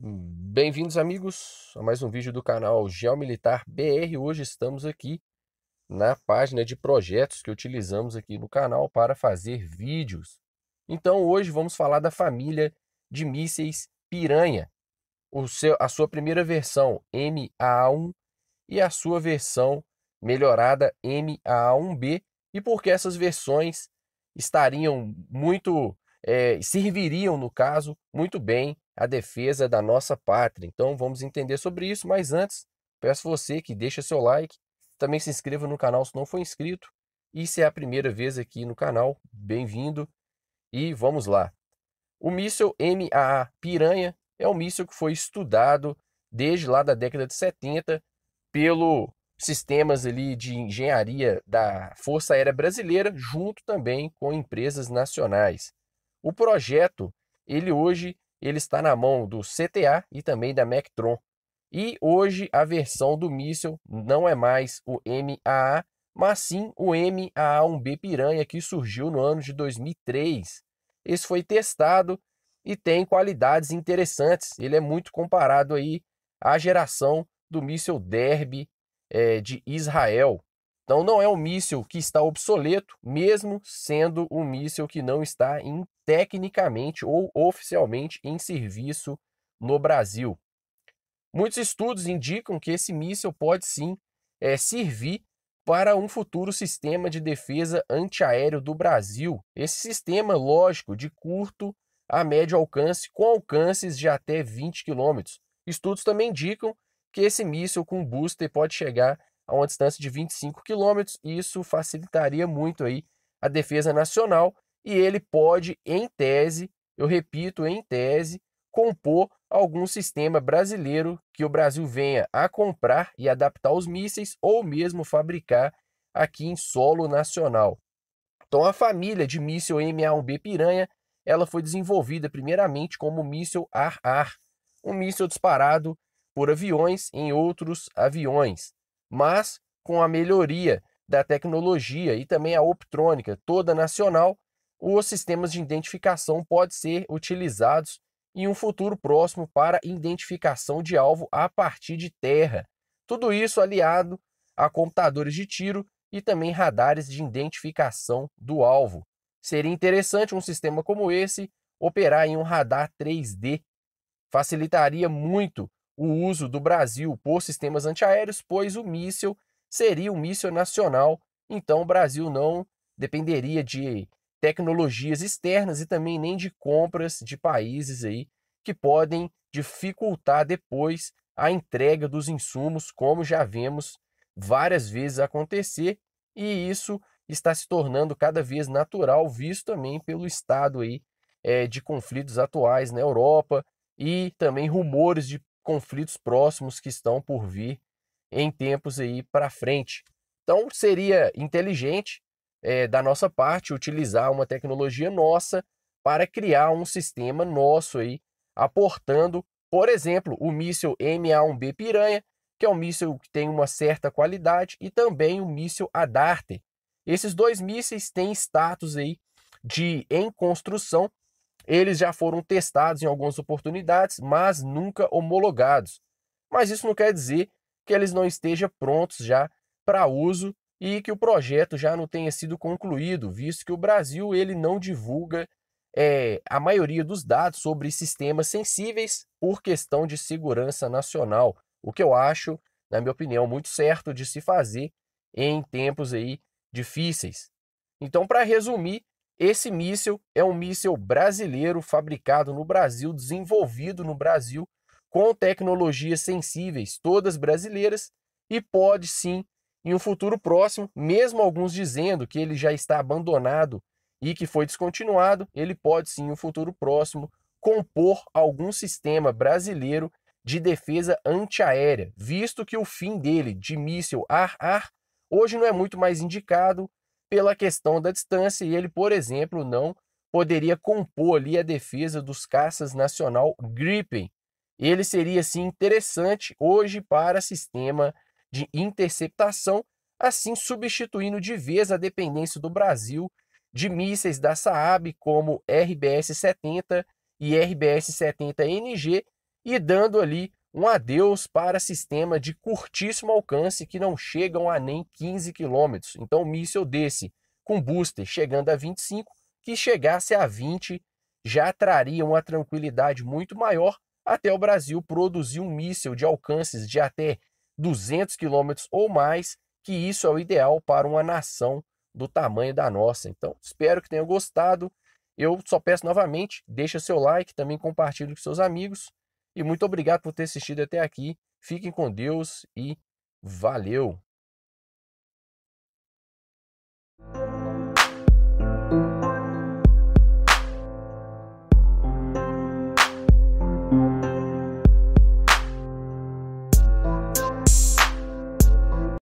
Bem-vindos, amigos, a mais um vídeo do canal Geomilitar BR. Hoje estamos aqui na página de projetos que utilizamos aqui no canal para fazer vídeos. Então, hoje vamos falar da família de mísseis Piranha, seu, a sua primeira versão MA1 e a sua versão melhorada MA1B, e por que essas versões estariam muito, é, serviriam, no caso, muito bem a defesa da nossa pátria. Então vamos entender sobre isso, mas antes, peço você que deixe seu like, também se inscreva no canal se não for inscrito. E se é a primeira vez aqui no canal, bem-vindo. E vamos lá. O míssil MAA Piranha é um míssil que foi estudado desde lá da década de 70 pelo sistemas ali de engenharia da Força Aérea Brasileira, junto também com empresas nacionais. O projeto, ele hoje ele está na mão do CTA e também da Mectron. E hoje a versão do míssil não é mais o MAA, mas sim o MAA-1B Piranha que surgiu no ano de 2003. Esse foi testado e tem qualidades interessantes. Ele é muito comparado aí à geração do míssil Derby é, de Israel. Então não é um míssil que está obsoleto, mesmo sendo um míssil que não está em, tecnicamente ou oficialmente em serviço no Brasil. Muitos estudos indicam que esse míssil pode sim é, servir para um futuro sistema de defesa antiaéreo do Brasil. Esse sistema, lógico, de curto a médio alcance, com alcances de até 20 km. Estudos também indicam que esse míssil com booster pode chegar a uma distância de 25 quilômetros, e isso facilitaria muito aí a defesa nacional, e ele pode, em tese, eu repito, em tese, compor algum sistema brasileiro que o Brasil venha a comprar e adaptar os mísseis ou mesmo fabricar aqui em solo nacional. Então a família de míssil MA-1B Piranha, ela foi desenvolvida primeiramente como míssil ar-ar, um míssil disparado por aviões em outros aviões mas com a melhoria da tecnologia e também a optrônica toda nacional, os sistemas de identificação podem ser utilizados em um futuro próximo para identificação de alvo a partir de terra. Tudo isso aliado a computadores de tiro e também radares de identificação do alvo. Seria interessante um sistema como esse operar em um radar 3D. Facilitaria muito o uso do Brasil por sistemas antiaéreos, pois o míssil seria um míssil nacional, então o Brasil não dependeria de tecnologias externas e também nem de compras de países aí que podem dificultar depois a entrega dos insumos, como já vemos várias vezes acontecer, e isso está se tornando cada vez natural, visto também pelo estado aí, é, de conflitos atuais na Europa e também rumores de conflitos próximos que estão por vir em tempos aí para frente. Então seria inteligente é, da nossa parte utilizar uma tecnologia nossa para criar um sistema nosso aí, aportando, por exemplo, o míssil MA-1B Piranha, que é um míssil que tem uma certa qualidade, e também o míssil Adarter. Esses dois mísseis têm status aí de em construção eles já foram testados em algumas oportunidades, mas nunca homologados. Mas isso não quer dizer que eles não estejam prontos já para uso e que o projeto já não tenha sido concluído, visto que o Brasil ele não divulga é, a maioria dos dados sobre sistemas sensíveis por questão de segurança nacional, o que eu acho, na minha opinião, muito certo de se fazer em tempos aí difíceis. Então, para resumir, esse míssil é um míssil brasileiro fabricado no Brasil, desenvolvido no Brasil, com tecnologias sensíveis, todas brasileiras, e pode sim, em um futuro próximo, mesmo alguns dizendo que ele já está abandonado e que foi descontinuado, ele pode sim, em um futuro próximo, compor algum sistema brasileiro de defesa antiaérea, visto que o fim dele de míssil ar-ar hoje não é muito mais indicado pela questão da distância e ele, por exemplo, não poderia compor ali a defesa dos caças nacional Gripen. Ele seria sim interessante hoje para sistema de interceptação, assim substituindo de vez a dependência do Brasil de mísseis da Saab como RBS-70 e RBS-70NG e dando ali um adeus para sistema de curtíssimo alcance que não chegam a nem 15 quilômetros. Então, um míssil desse, com booster chegando a 25, que chegasse a 20, já traria uma tranquilidade muito maior até o Brasil produzir um míssil de alcances de até 200 quilômetros ou mais, que isso é o ideal para uma nação do tamanho da nossa. Então, espero que tenham gostado. Eu só peço novamente, deixa seu like, também compartilhe com seus amigos. E muito obrigado por ter assistido até aqui. Fiquem com Deus e valeu!